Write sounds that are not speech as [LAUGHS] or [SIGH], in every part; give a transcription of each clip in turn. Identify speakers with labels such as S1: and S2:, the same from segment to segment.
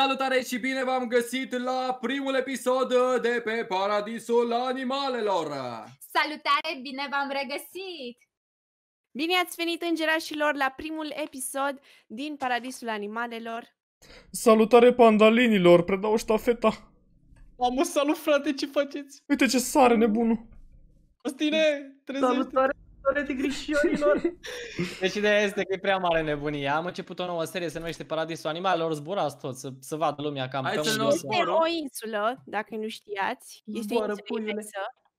S1: Salutare și bine v-am găsit la primul episod de pe Paradisul Animalelor! Salutare, bine v-am regăsit! Bine ați venit, îngerașilor, la primul episod din Paradisul Animalelor.
S2: Salutare, pandalinilor! Predau ștafeta!
S1: Mamă, salut, frate, ce faceți?
S2: Uite ce sare nebunul!
S1: Costine, trezește! Salutare, ore de grișorilor. [LAUGHS] Deci ideea este că e prea mare nebunia. Am început o nouă serie, se numește Paradisul Animalelor. Zburați tot, să, să vadă lumea cam Hai să Este o insulă, dacă nu știați. Este Zboară, insulă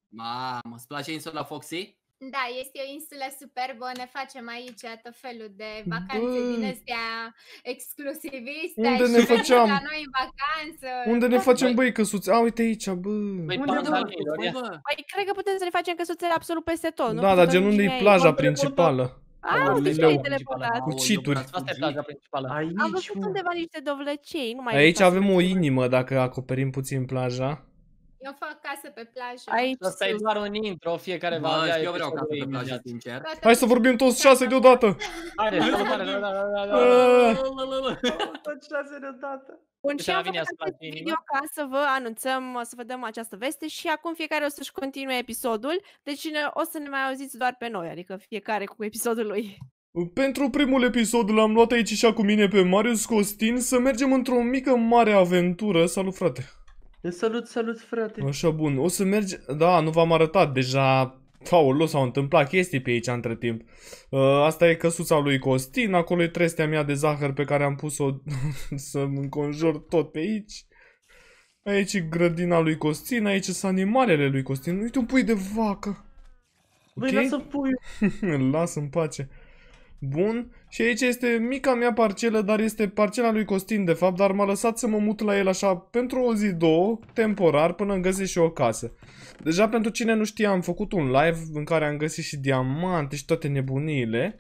S1: Mamă, îți place insula Foxy?
S2: Da, este o insulă superbă, ne facem aici tot felul de vacanțe Bă. din astea exclusiviste Unde ne făceam? la noi în vacanță. Unde ne facem băi căsuțe? A, uite aici, bă. Băi, unde bă?
S1: Păi, cred că putem să ne facem căsuțele absolut peste tot, nu? Da, dar gen unde e plaja principală? Ah, uite ce ai Cu cituri. Asta plaja principală. Am văzut undeva niște Nu mai aici avem
S2: o inimă dacă acoperim puțin plaja. Eu fac casă pe plajă.
S1: Aici Asta e doar un intro, fiecare va avea eu vreau casă pe plajă, sincer.
S2: Hai să vorbim toți șase deodată. Hai hai, hai,
S1: Toți șase deodată. Bun, și am făcut acest video ca să vă anunțăm, să vă dăm această veste și acum fiecare o să-și continue episodul, deci ne, o să ne mai auziți doar pe noi, adică fiecare
S2: cu episodul lui. Pentru primul episod l-am luat aici și cu mine pe Marius Costin să mergem într-o mică mare aventură. Salut frate! Te deci salut, salut frate. Așa bun, o să mergi, da, nu v-am arătat deja, faul s-au întâmplat chestii pe aici între timp. Uh, asta e căsuța lui Costin, acolo e trestea mea de zahăr pe care am pus-o [LAUGHS] să înconjur tot pe aici. Aici e grădina lui Costin, aici sunt animalele lui Costin. Uite un pui de vacă. Băi, okay? lasă puiul. [LAUGHS] Lasă-mi pace. Bun. Și aici este mica mea parcelă, dar este parcela lui Costin, de fapt, dar m-a lăsat să mă mut la el așa pentru o zi, două, temporar, până îmi găsesc și o casă. Deja pentru cine nu știa, am făcut un live în care am găsit și diamante și toate nebuniile.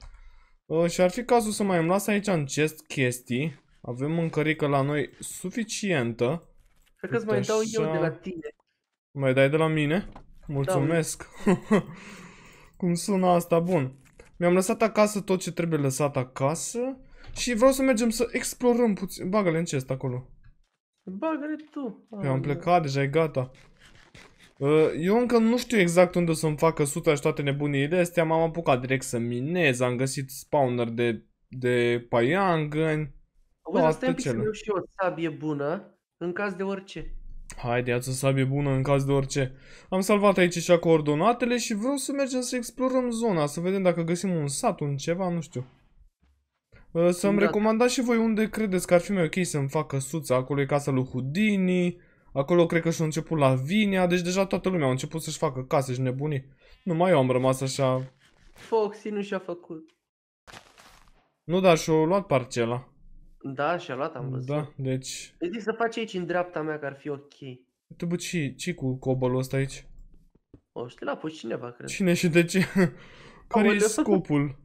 S2: Uh, și ar fi cazul să mai îmi las aici în chest chestii. Avem mâncărică la noi suficientă. Cred că îți mai dau eu de la tine. Mai dai de la mine? Mulțumesc. Da, [LAUGHS] Cum sună asta? Bun. Mi-am lăsat acasă tot ce trebuie lăsat acasă. Și vreau să mergem să explorăm puțin. Bagă-le în chest acolo.
S1: Bagă-le tu. Eu am plecat
S2: deja, e gata. Ă, eu încă nu știu exact unde să-mi facă suta și toate nebuniile astea. M-am apucat direct să minez. Am găsit spawner de, de paiangăni. Auzi, asta e
S1: și o sabie bună în caz de orice
S2: ia-ți o sabie bună în caz de orice. Am salvat aici și coordonatele și vreau să mergem să explorăm zona, să vedem dacă găsim un sat, un ceva, nu știu. Să-mi recomandați și voi unde credeți că ar fi mai ok să-mi fac căsuța. Acolo e casa lui Houdini, acolo cred că și-a început la Vinea, deci deja toată lumea a început să-și facă case și nebunii. Numai eu am rămas așa...
S1: Foxy nu și-a făcut.
S2: Nu, dar și-a luat parcela.
S1: Da, și-a luat,
S2: am văzut. Da, deci...
S1: Ei, deci să faci aici în dreapta mea, că ar fi ok.
S2: Tu, bă, ce, ce cu cobalul ăsta aici?
S1: O, știi, l-a pus cineva, cred. Cine și
S2: de ce? [LAUGHS] Care e scopul?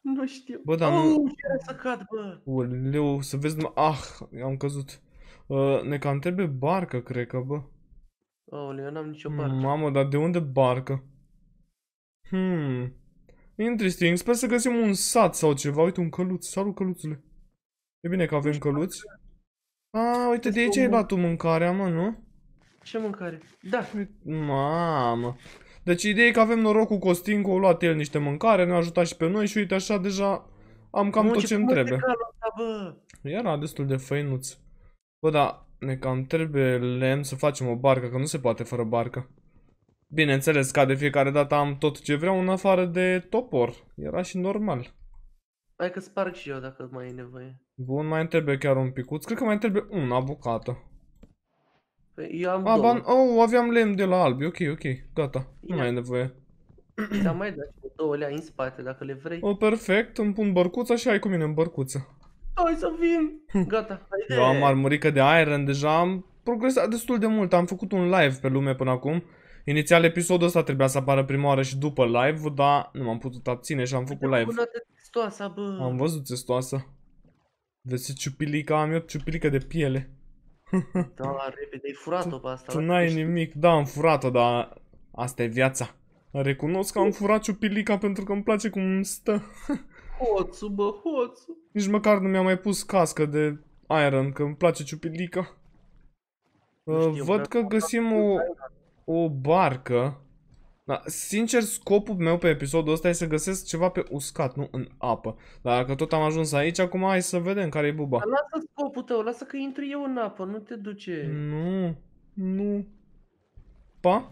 S1: Nu știu. Bă, da, oh, nu... să cad, bă!
S2: Uleu, să vezi numai... Ah, am căzut. Uh, ne cam trebuie barcă, cred că, bă. Oh, eu n-am nicio barcă. Mamă, dar de unde barcă? Hmm. Interesting. Sper să găsim un sat sau ceva. Uite, un căluț. Salut, căluțule. E bine că avem deci căluți. A, uite, deci de aici ai luat tu mâncarea, mă, nu? Ce mâncare? Da. Mamă. Deci ideea e că avem noroc cu Costin, că a luat el niște mâncare, ne-a ajutat și pe noi și uite așa deja am cam tot ce-mi trebuie. Era destul de făinuț. Bă, da, ne cam trebuie lemn să facem o barcă, că nu se poate fără barcă. Bineînțeles, ca de fiecare dată am tot ce vreau în afară de topor. Era și normal.
S1: Hai că sparg și eu dacă mai e nevoie.
S2: Bun, mai trebuie chiar un picuț. Cred că mai trebuie una bucată.
S1: Păi, eu am A, ban... Oh,
S2: aveam lemn de la albi. Ok, ok, gata. Ia. Nu mai e nevoie.
S1: [CLEARS THROAT] Dar mai dai două lea în
S2: spate, dacă le vrei. O, oh, perfect. Îmi pun bărcuța și ai cu mine în bărcuță.
S1: Hai să fim! Hm. Gata, de... Eu am
S2: armurică de iron, deja am progresat destul de mult. Am făcut un live pe lume până acum. Inițial episodul ăsta trebuia să apară prima oară și după live-ul, dar nu m-am putut abține și am făcut live.
S1: Testoasă, bă. Am
S2: văzut testoasă. Vezi ciupilica am eu, ciupilica de piele.
S1: [LAUGHS] Da, repede, ai furat-o pe asta. Tu n-ai
S2: nimic, da, am furat-o, dar asta e viața. Recunosc că am furat ciupilica pentru că îmi place cum îmi stă. [LAUGHS] Hoțu, bă, hoțu. Nici măcar nu mi-a mai pus cască de iron, că îmi place ciupilica. Știu, Văd că găsim o, o barcă da, sincer, scopul meu pe episodul ăsta e să găsesc ceva pe uscat, nu în apă. Dar dacă tot am ajuns aici, acum hai să vedem care e buba. Lasă
S1: scopul tău, lasă că intru eu în apă, nu te duce.
S2: Nu, nu. Pa?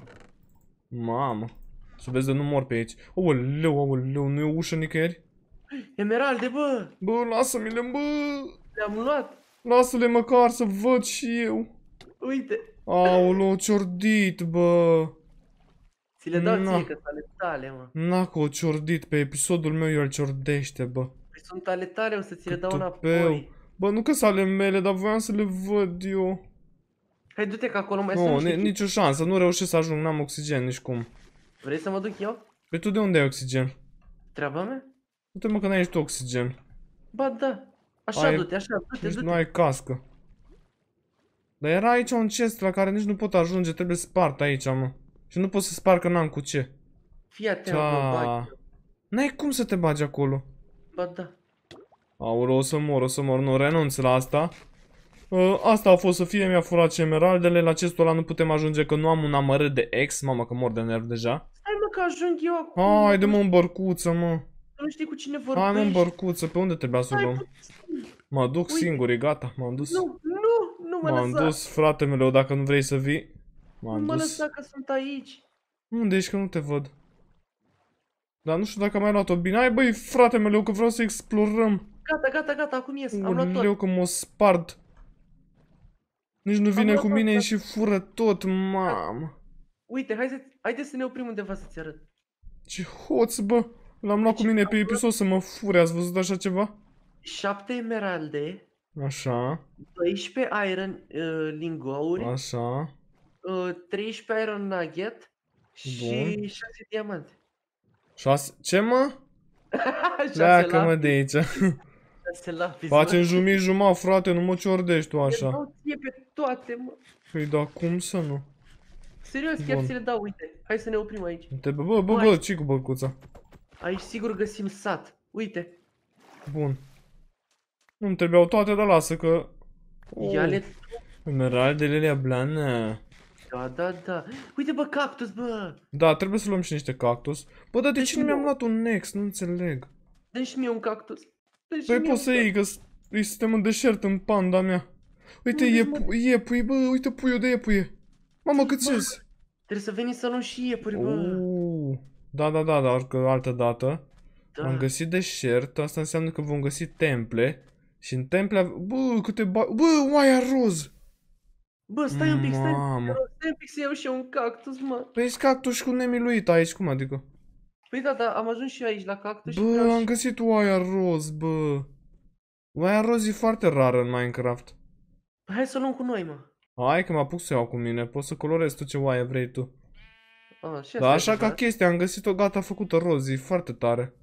S2: Mamă. Să vezi de nu mor pe aici. Aoleu, aoleu, nu e o ușă nicăieri? Emeralde, bă! Bă, lasă-mi le, bă! Le-am luat. Lasă-le măcar să văd și eu. Uite. Aoleu, ciordit, bă! Ți le dau ție, că
S1: ale tale, mă.
S2: o ciordit, pe episodul meu el ciordește, bă. Păi
S1: sunt ale tale, o să ți le dau
S2: înapoi. Bă, nu că sunt ale mele, dar voiam să le văd eu. Hai, du-te că acolo mai sunt niște... nicio șansă, nu reușesc să ajung, n-am oxigen nici cum. Vrei să mă duc eu? Păi tu de unde ai oxigen? Treaba mea? Uite mă că n-ai tu oxigen.
S1: Ba da. Așa ai... du-te, așa, du-te, du-te.
S2: nu ai cască. Dar era aici un chest la care nici nu pot ajunge, trebuie spart aici, mă. Și nu pot să spar că n-am cu ce. Fii atent, bagi. N-ai cum să te bagi acolo. Ba da. Aură, o să mor, o să mor, nu renunț la asta. Ă, asta a fost să fie, mi-a furat emeraldele, la acestul ăla nu putem ajunge că nu am un amărât de ex, mama că mor de nerv deja. Hai mă că ajung eu acum. Hai, dă-mă în bărcuță, mă.
S1: Nu știi cu cine vorbești. Hai mă în
S2: bărcuță, pe unde trebuia să o luăm? Mă duc singur, e gata, m-am dus. Nu, nu,
S1: nu mă M-am dus,
S2: frate meu, dacă nu vrei să vii. M-am dus.
S1: că sunt aici.
S2: Unde ești că nu te văd? Dar nu știu dacă am mai luat-o bine. Hai băi, frate meu, că vreau să explorăm. Gata, gata, gata, acum ies. Am luat tot. că mă spart. Nici nu vine cu mine tot. Da. și fură tot, mamă. Uite, hai să, haide să ne oprim undeva să-ți arăt. Ce hoț, bă! L-am luat cu deci, mine pe episod să mă fure, ați văzut așa ceva? 7 emeralde. Așa.
S1: 12 iron uh, lingouri.
S2: Așa.
S1: 13 uh, Iron Nugget Bun. și 6 diamante.
S2: 6? Ce mă?
S1: Pleacă [LAUGHS] mă de
S2: aici. [LAUGHS] Facem jumii jumătate, frate, nu mă ciordești tu așa. Nu
S1: ție pe toate, mă.
S2: Păi da, cum să nu?
S1: Serios, chiar ți le dau, uite. Hai să ne oprim aici.
S2: Uite, bă, bă, bă, bă, ce cu băcuța?
S1: Aici sigur găsim sat. Uite.
S2: Bun. Nu-mi trebuiau toate, dar lasă că... Oh. Ia le... Emeraldele alea blană.
S1: Da, da, da.
S2: Uite, bă, cactus, bă! Da, trebuie să luăm și niște cactus. Bă, dar de, de deci ce nu mi-am luat un next? Nu înțeleg. Dă și mie un cactus. dă păi poți să iei, că suntem în deșert, în panda mea. Uite, e, iepui, bă, uite puiul de iepuie. Mamă, cât ies? Trebuie să veni să luăm și iepuri, bă. Uuu. Da, da, da, dar că altă dată. Da. Am găsit deșert, asta înseamnă că vom găsi temple. Și în temple, bă, câte ba... Bă, oaia roz! Bă, stai un pic, stai, Mamă. stai un pic să iau și eu un cactus, mă. Păi cactus cu nemiluit aici, cum adică? Păi da, da, am ajuns și eu aici la cactus bă, și Bă, am găsit oaia roz, bă. Oaia roz e foarte rară în Minecraft.
S1: hai să o luăm cu noi, mă.
S2: Hai că mă apuc să iau cu mine, poți să colorezi tu ce oaie vrei tu. A, ah, da, așa ca chestia, am găsit-o gata făcută roz, e foarte tare.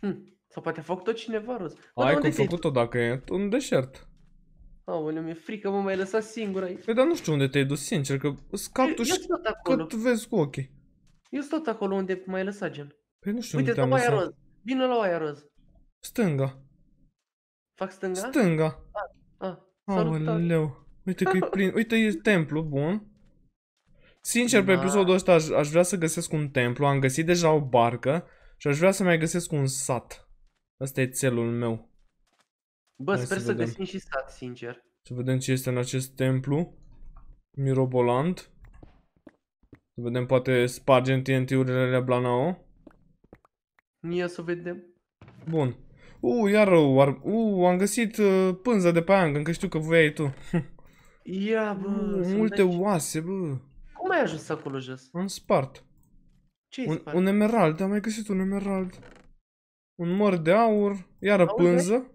S1: Hm, sau poate a făcut-o cineva roz. Hai că am făcut-o dacă
S2: e în deșert.
S1: Aoleu, mi-e frică, mă mai lăsat singur aici. Păi dar nu știu
S2: unde te-ai dus, sincer, că
S1: scap tu și
S2: cât vezi cu ochii.
S1: Eu sunt tot acolo unde mai lăsat, gen.
S2: Păi nu știu Uite, unde te-am lăsat. Roz.
S1: Vină la oaia roz.
S2: Stânga.
S1: Fac stânga? Stânga. A, ah,
S2: a, ah, Aoleu. Uite că e [LAUGHS] plin. Uite, e templu, bun. Sincer, pe da. episodul ăsta aș, aș vrea să găsesc un templu. Am găsit deja o barcă și aș vrea să mai găsesc un sat. Asta e țelul meu. Bă, Hai sper să, să găsim și sat, sincer. Să vedem ce este în acest templu. Mirobolant. Să vedem, poate spargem TNT-urile la Blanao.
S1: Ia să vedem.
S2: Bun. U, iar rău, ar... U, am găsit uh, pânza de pe aia, încă știu că voiai tu. [LAUGHS]
S1: Ia, bă, uh, Multe aici.
S2: oase, bă. Cum ai ajuns acolo jos? Am spart. ce un, spart? Un emerald, am mai găsit un emerald. Un măr de aur, iară Auzi? pânză.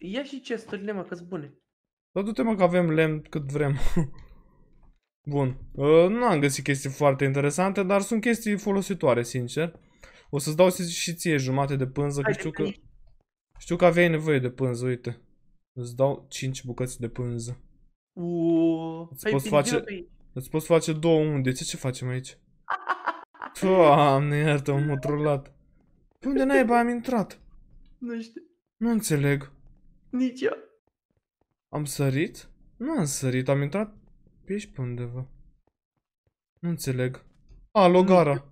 S1: Ia și chesturile, mă, că bune.
S2: Dar du-te, mă, că avem lemn cât vrem. [LAUGHS] Bun. Uh, nu am găsit chestii foarte interesante, dar sunt chestii folositoare, sincer. O să-ți dau și ție jumate de pânză, Hai că știu că... Știu că aveai nevoie de pânză, uite. Îți dau 5 bucăți de pânză. Uuuu... Îți păi poți face... Îți poți face două unde. Ce ce facem aici? [LAUGHS] Doamne, iartă, m-a trollat. Pe unde naiba am intrat? Nu știu. Nu înțeleg. Nici eu. Am sărit? Nu am sărit, am intrat pe aici pe undeva. Nu înțeleg. A, logara.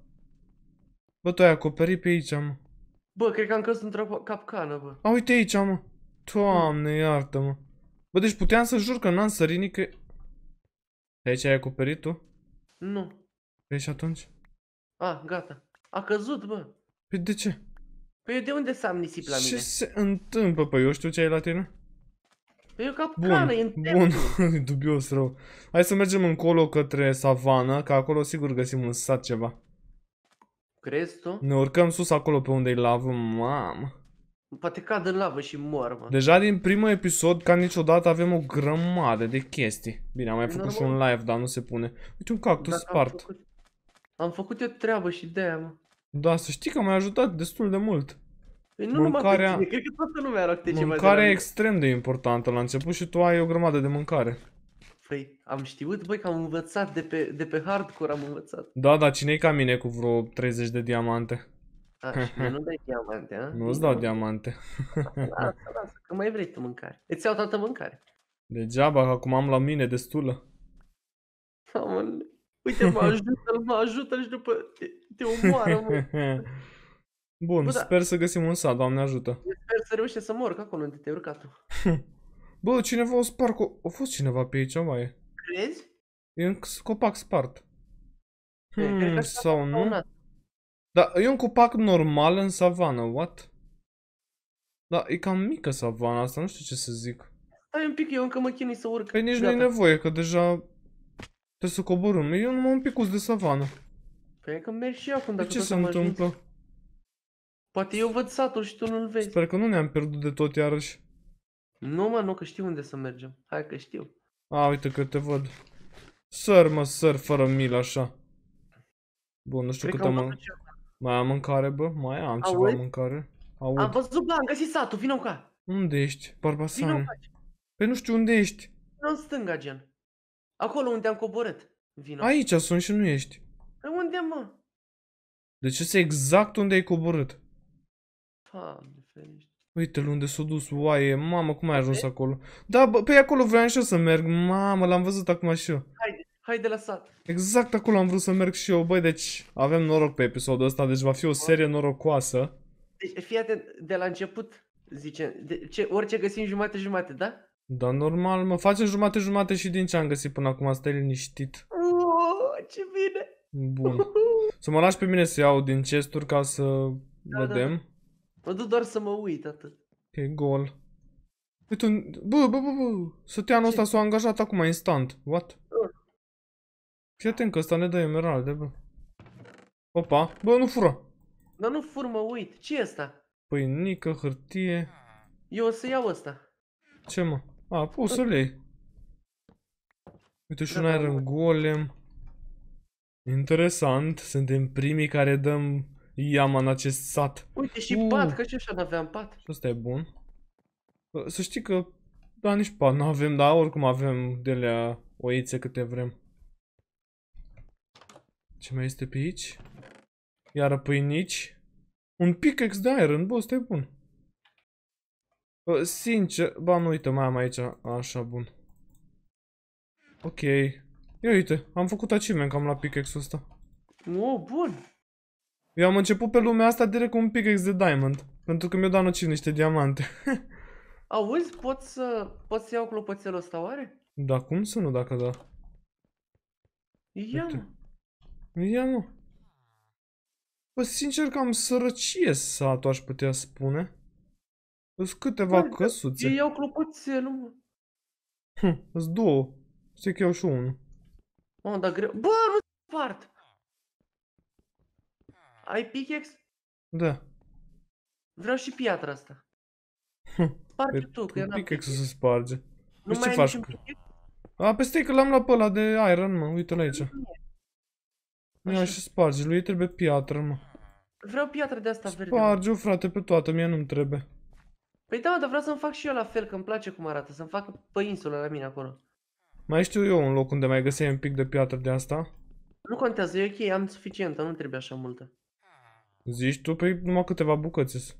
S2: Bă, tu ai acoperit pe aici, mă.
S1: Bă, cred că am căzut într-o capcană, bă.
S2: A, uite aici, mă. Doamne, iartă-mă. Bă, deci puteam să jur că n-am sărit nică... aici ai acoperit tu? Nu. Pe aici atunci?
S1: A, gata. A căzut, bă. Păi de ce? Păi de unde s-am nisip la mine? Ce se
S2: întâmplă? Păi eu știu ce ai la tine?
S1: Păi eu capcană, bun,
S2: bun, [LAUGHS] dubios rău. Hai să mergem încolo către savană, că acolo sigur găsim un sat ceva. Crezi tu? Ne urcăm sus acolo pe unde i lavă, mamă.
S1: Poate cad în lavă și mor, mă. Deja
S2: din primul episod, ca niciodată, avem o grămadă de chestii. Bine, am mai făcut Normal. și un live, dar nu se pune. Uite un cactus Dacă spart. Am făcut,
S1: am făcut eu treabă și de-aia, mă.
S2: Da, să știi că m-a ajutat destul de mult. Păi
S1: nu mâncarea, numai cred că toată lumea era câte ceva Mâncarea e
S2: extrem de importantă la început și tu ai o grămadă de mâncare.
S1: Păi, am știut, băi, că am învățat de pe, de pe hardcore, am învățat.
S2: Da, da, cine e ca mine cu vreo 30 de diamante? A, nu
S1: dai diamante, a? Nu-ți dau
S2: diamante. Lasă,
S1: lasă, că mai vrei tu mâncare. Îți iau toată mâncare.
S2: Degeaba, că acum am la mine destulă.
S1: Aoleu. Uite, mă ajută-l, mă ajută-l și după te, te omoară, mă.
S2: [LAUGHS] Bun, Bă, da. sper da. să găsim un sat, Doamne ajută.
S1: sper să reușești să mor, că acolo unde te-ai urcat tu.
S2: [LAUGHS] Bă, cineva o spart, o... a fost cineva pe aici, mai. Crezi? E un copac spart. Hmm, că sau nu? Da, e un copac normal în savană, what? Da, e cam mică savana asta, nu știu ce să zic.
S1: Ai un pic, eu încă mă chinui să urc. Păi nici nu e nevoie,
S2: că deja Trebuie să coborăm. Eu numai un picuț de savană.
S1: Cred păi că mergi și eu acum dacă ce se întâmplă? Ajungi. Poate eu văd
S2: satul și tu nu-l vezi. Sper că nu ne-am pierdut de tot iarăși. Nu mă, nu, că știu unde să mergem. Hai că știu. A, uite că te văd. Săr, mă, săr, fără mil, așa. Bun, nu știu Cred cât am... am Mai am mâncare, bă? Mai am Auzi? ceva mâncare. Aud. Am
S1: văzut, bă, am găsit satul, vină ca?
S2: Unde ești, Barbasane? Păi nu știu unde ești.
S1: În stânga, gen. Acolo unde am coborât. Vino. Aici
S2: sunt și nu ești. Pe
S1: păi unde, mă?
S2: Deci este exact unde ai coborât. Uite-l unde s-a dus, oaie, mamă, cum ai ajuns acolo? Da, bă, păi acolo vreau și eu să merg, mamă, l-am văzut acum și eu.
S1: Haide, hai de sat.
S2: Exact acolo am vrut să merg și eu, băi, deci avem noroc pe episodul ăsta, deci va fi o serie norocoasă.
S1: Deci, fii atent, de la început, zice, de, ce, orice găsim jumate-jumate, da?
S2: Da, normal, mă face jumate-jumate și din ce am găsit până acum, stai liniștit.
S1: Oh, ce bine!
S2: Bun. Să mă lași pe mine să iau din chesturi ca să da, vedem. Da. da.
S1: Mă duc doar să mă uit atât.
S2: E gol. Uite, un... bă, bă, bă, bă, săteanul ăsta s-a angajat acum, instant. What? Fii atent că ăsta ne dă emeralde, bă. Opa, bă, nu fură.
S1: Dar nu fur, mă uit. ce e asta?
S2: Păi nică, hârtie. Eu o să iau asta. Ce, mă? A, poți să iei. Uite și un Iron Golem. Interesant, suntem primii care dăm iama în acest sat. Uite și uh. pat,
S1: că și așa n-aveam pat.
S2: Asta e bun. Să știi că, da, nici pat n-avem, dar oricum avem de la oițe câte vrem. Ce mai este pe aici? Iară pâinici. Un pickaxe de iron, bă, ăsta e bun. Sincer, ba nu uite, mai am aici, așa, bun. Ok. Ia uite, am făcut achievement cam la pickaxe-ul ăsta. Oh, bun! Eu am început pe lumea asta direct cu un pickaxe de diamond. Pentru că mi-o dat nociv niște diamante. [LAUGHS]
S1: Auzi, pot să, pot să iau clopoțelul ăsta oare?
S2: Da, cum să nu dacă da? Ia uite. Ia mă! Bă, sincer că am sărăcie satul, aș putea spune. Sunt câteva da, căsuțe. Ei iau clopoțelul. Hm, sunt două. Știi că iau și unul.
S1: Mă, dar greu. Bă, nu part. Ai pickaxe? Da. Vreau și piatra asta.
S2: Hm, sparge tu, că eu n-am pickaxe. să sparge. Nu deci mai ai niciun cu... A, peste că l-am luat pe ăla de iron, mă. Uite-l aici. Ia și sparge. Lui trebuie piatră, mă.
S1: Vreau piatră de asta verde. Sparge-o,
S2: frate, pe toată. Mie nu-mi trebuie.
S1: Păi da, dar vreau să-mi fac și eu la fel, că îmi place cum arată, să-mi fac pe insula la mine acolo.
S2: Mai știu eu un loc unde mai găseai un pic de piatră de asta?
S1: Nu contează, e ok, am suficientă, nu trebuie așa multă.
S2: Zici tu, pe păi numai câteva bucăți.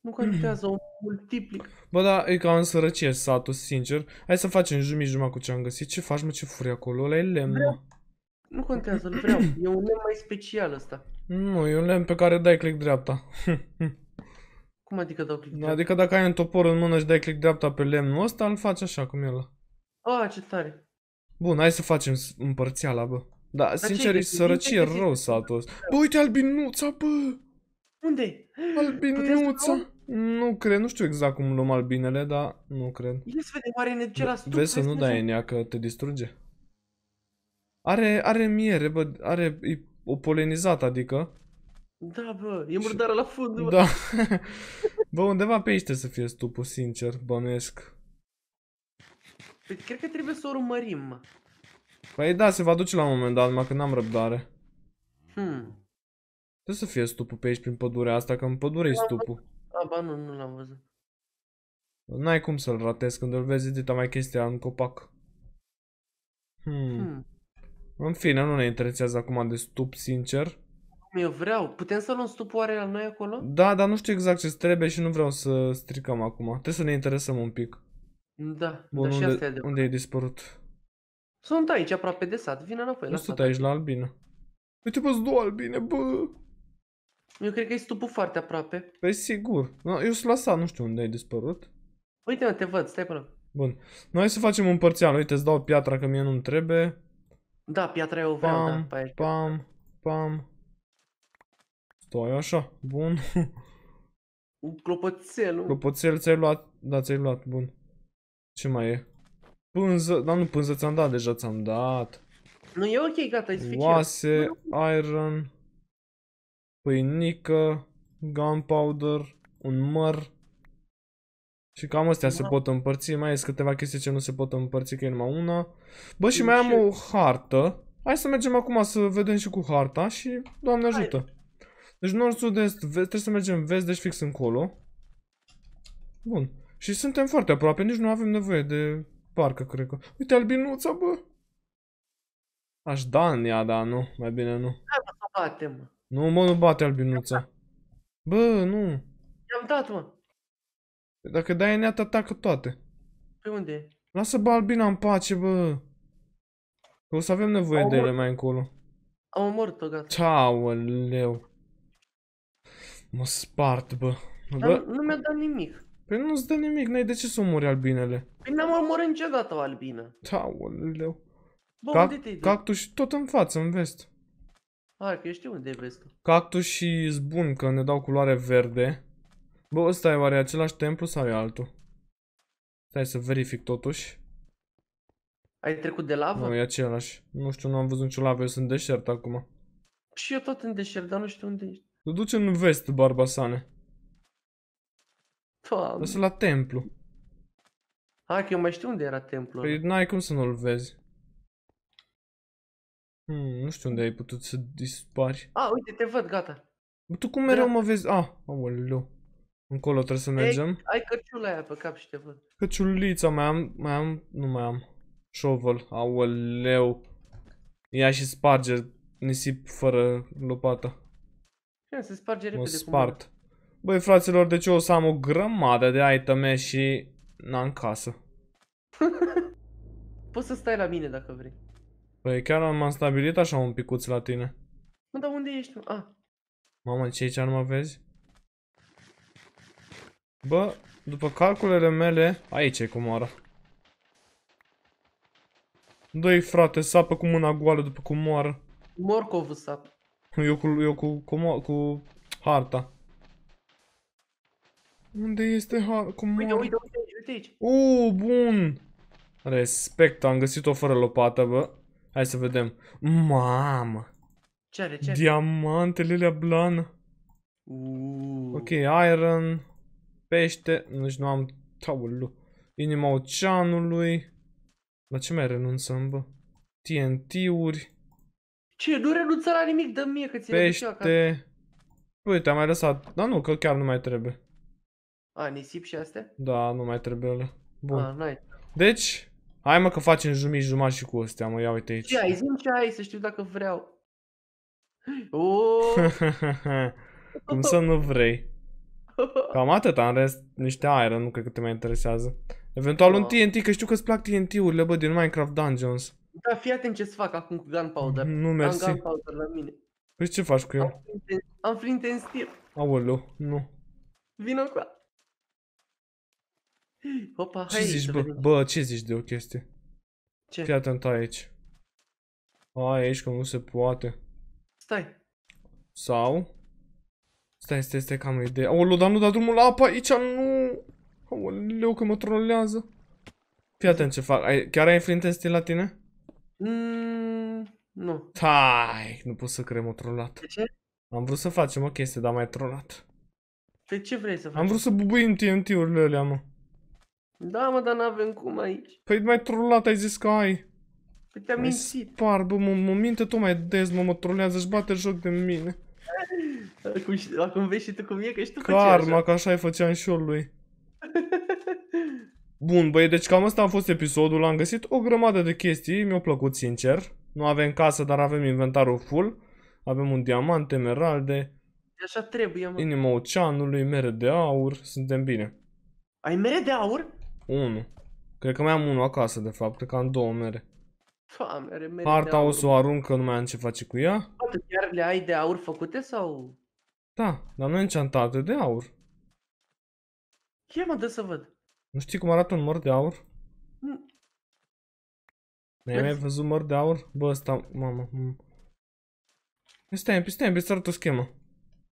S1: Nu contează, o multiplic.
S2: Bă, da, e ca în sărăcie satul, sincer. Hai să facem jumii jumătate cu ce am găsit. Ce faci, mă, ce furi acolo? Ăla e lemn, vreau.
S1: Nu contează, nu vreau. e un lemn mai special ăsta.
S2: Nu, e un lemn pe care dai click dreapta. [LAUGHS] Cum adică dau click dreapta? Adică dacă ai un topor în mână și dai click dreapta pe lemnul ăsta, îl faci așa cum e ăla.
S1: A, ce tare.
S2: Bun, hai să facem împărțiala, bă. Da, Dar sincer, e sărăcie rău satul ăsta. Bă, uite albinuța, bă! Unde? Albinuța! Nu cred, nu știu exact cum luăm albinele, dar nu cred.
S1: Ia să vedem, are energie la stup. Vezi să nu dai
S2: în ea, că te distruge. Are, are miere, bă, are, e o polenizată, adică.
S1: Da, bă, e murdară la fund, bă. Da.
S2: [LAUGHS] bă, undeva pe aici trebuie să fie stupul, sincer, bănuiesc.
S1: Păi, cred că trebuie să o urmărim.
S2: Păi da, se va duce la un moment dat, numai că n-am răbdare. Hmm. Trebuie să fie stupul pe aici prin pădurea asta, că în pădure e da, stupul.
S1: A, ba nu, nu l-am văzut.
S2: N-ai cum să-l ratezi când îl vezi edita mai chestia în copac. Hmm. hmm. În fine, nu ne interesează acum de stup, sincer
S1: eu vreau. Putem să luăm stupoare la noi acolo?
S2: Da, dar nu știu exact ce trebuie și nu vreau să stricăm acum. Trebuie să ne interesăm un pic.
S1: Da, Bun, dar și unde, asta e adevărat.
S2: Unde e dispărut?
S1: Sunt aici, aproape de sat. Vine înapoi nu sunt
S2: aici, la albină.
S1: Uite, bă, două albine, bă! Eu cred că e stupul foarte aproape.
S2: Păi sigur. Eu sunt la sat, nu știu unde ai dispărut.
S1: Uite, mă, te văd, stai până.
S2: Bun. Noi să facem un părțial. Uite, îți dau piatra că mie nu-mi trebuie.
S1: Da, piatra eu vreau, pam, da. Pam, pam, pam.
S2: Stai așa, bun. Un Clopoțel ți-ai luat, da, ți-ai luat, bun. Ce mai e? Pânză, da, nu pânză ți-am dat, deja ți-am dat.
S1: Nu e ok, gata, e suficient. Oase,
S2: iron, pâinică, gunpowder, un măr. Și cam astea da. se pot împărți, mai este câteva chestii ce nu se pot împărți, că e numai una. Bă, și mai am o hartă. Hai să mergem acum să vedem și cu harta și, Doamne ajută. Hai. Deci nord, sud, est, vest, trebuie să mergem vest, deci fix încolo. Bun. Și suntem foarte aproape, nici nu avem nevoie de parcă, cred că. Uite albinuța, bă! Aș da în ea, dar nu, mai bine nu. Hai mă, bate, mă. Nu, mă, nu bate albinuța. Bă, nu.
S1: I-am dat, mă.
S2: Păi dacă dai în ea, te atacă toate. Pe păi unde? Lasă bă albina în pace, bă. Că o să avem nevoie Am de ele mai încolo.
S1: Am omorât-o, gata.
S2: Ceau, leu. Mă spart, bă. Dar
S1: bă. nu mi-a dat nimic.
S2: Păi nu-ți dă nimic, n-ai de ce să omori albinele.
S1: Păi n-am omorât niciodată o albină.
S2: Da, oleleu. Bă, Cac unde te Cactus și tot în față, în vest.
S1: Hai, că eu știu unde e vestul.
S2: Cactus și zbun că ne dau culoare verde. Bă, ăsta e oare același templu sau e altul? Stai să verific totuși.
S1: Ai trecut de lavă? Nu, e
S2: același. Nu știu, nu am văzut nicio lavă, eu sunt deșert acum.
S1: Și eu tot în deșert, dar nu știu unde ești.
S2: Nu duce în vest, Barbasane. Doamne. Lăsă la templu.
S1: Hai că eu mai știu unde era templul Păi
S2: n-ai cum să nu-l vezi. Hmm, nu știu unde ai putut să dispari.
S1: A, uite, te văd, gata.
S2: Bă, tu cum mereu da. mă vezi? A, ah, aoleu. Încolo trebuie să mergem. Ei,
S1: ai căciula aia pe cap și te văd.
S2: Căciulița, mai am, mai am, nu mai am. Shovel, aoleu. Ia și sparge nisip fără lopată.
S1: Ce se sparge repede spart.
S2: Cu Băi, fraților, de ce o să am o grămadă de iteme și n-am casă. [LAUGHS]
S1: Poți să stai la mine dacă vrei.
S2: Păi chiar m-am stabilit așa un picuț la tine.
S1: Mă, dar unde ești? A. Ah.
S2: Mamă, ce aici nu mă vezi? Bă, după calculele mele, aici e comoara. Doi i frate, sapă cu mâna goală după cum moară.
S1: Morcov sapă.
S2: Eu cu, eu cu, cu, cu harta. Unde este harta? Cum uite, uite, uite, uite aici. Uuu, bun. Respect, am găsit-o fără lopată, bă. Hai să vedem. Mamă. Ce are, ce are? Diamantele alea blană. Uuu. Ok, iron. Pește. Deci nu am... Taulu. Inima oceanului. La ce mai renunțăm, bă? TNT-uri.
S1: Ce? Nu renunța la nimic, dă mie că ți Pește...
S2: Uite, am mai lăsat. Dar nu, că chiar nu mai trebuie.
S1: A, nisip și astea?
S2: Da, nu mai trebuie ele. Bun. A, ah, n-ai. Deci, hai mă că facem jumii jumătate și cu astea, mă, ia uite aici. Ce ai?
S1: Zim ce ai, să știu dacă vreau. [GASPS] Oh!
S2: [LAUGHS] Cum să nu vrei? [LAUGHS] Cam atât, în rest niște iron, nu cred că te mai interesează. Eventual un TNT, ah. că știu că-ți plac TNT-urile, bă, din Minecraft Dungeons.
S1: Da, fii atent ce să fac acum cu gunpowder. Mm, nu mersi. Am gunpowder la mine.
S2: Păi ce faci cu el?
S1: Am flint în stil.
S2: Aoleu, nu.
S1: Vino cu Opa, ce hai zici, bă?
S2: Bă, ce zici de o chestie? Ce? Fii atent aici. Aici, că nu se poate. Stai. Sau? Stai, stai, stai, că am o idee. Aoleu, dar nu da drumul la apă aici, nu! Aoleu, că mă trolează. Fii atent ce fac. Ai, chiar ai flinte în stil la tine? Mm, nu. Tai, nu pot să cred, mă trollat. De ce? Am vrut să facem o chestie, dar mai trollat.
S1: De păi ce vrei să faci? Am vrut să
S2: bubuim TNT-urile alea, mă.
S1: Da, mă, dar n-avem cum aici.
S2: Păi mai trollat, ai zis că ai. Păi te-am mințit. Spar, bă, mă, mă minte tot mai des, mă, mă trolează, își bate joc de mine.
S1: [LAUGHS] Acum, acum vezi
S2: și tu cum e, că și tu Karma, că așa așa-i făceam și eu lui. Bun, băie, deci cam asta a fost episodul. Am găsit o grămadă de chestii, mi a plăcut sincer. Nu avem casă, dar avem inventarul full. Avem un diamant, emeralde.
S1: Așa trebuie, mă.
S2: Inima oceanului, mere de aur. Suntem bine. Ai mere de aur? Unu. Cred că mai am unul acasă, de fapt. Cred că am două mere.
S1: Doamne, mere Harta o să o
S2: aruncă, nu mai am ce face cu ea.
S1: Poate chiar le ai de aur făcute sau...
S2: Da, dar nu e de aur.
S1: Ia mă, dă să văd.
S2: Nu știi cum arată un măr de aur? Nu. N-ai mai văzut măr de aur? Bă, ăsta, mamă. Păi stai, păi stai, stai, îți arăt o schemă.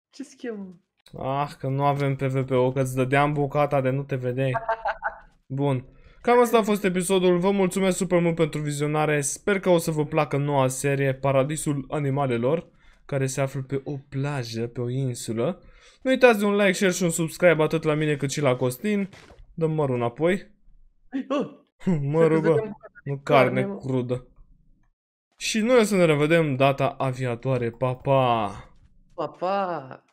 S1: Ce schemă?
S2: Ah, că nu avem pvp ul că îți dădeam bucata de nu te vedeai. Bun. Cam asta a fost episodul, vă mulțumesc super mult pentru vizionare, sper că o să vă placă noua serie Paradisul Animalelor, care se află pe o plajă, pe o insulă. Nu uitați de un like, share și un subscribe atât la mine cât și la Costin. Dă mărul înapoi. [LAUGHS]
S1: Mărul, bă. Nu carne, carne
S2: crudă. Și noi o să ne revedem data aviatoare. Pa, pa!
S1: Pa, pa!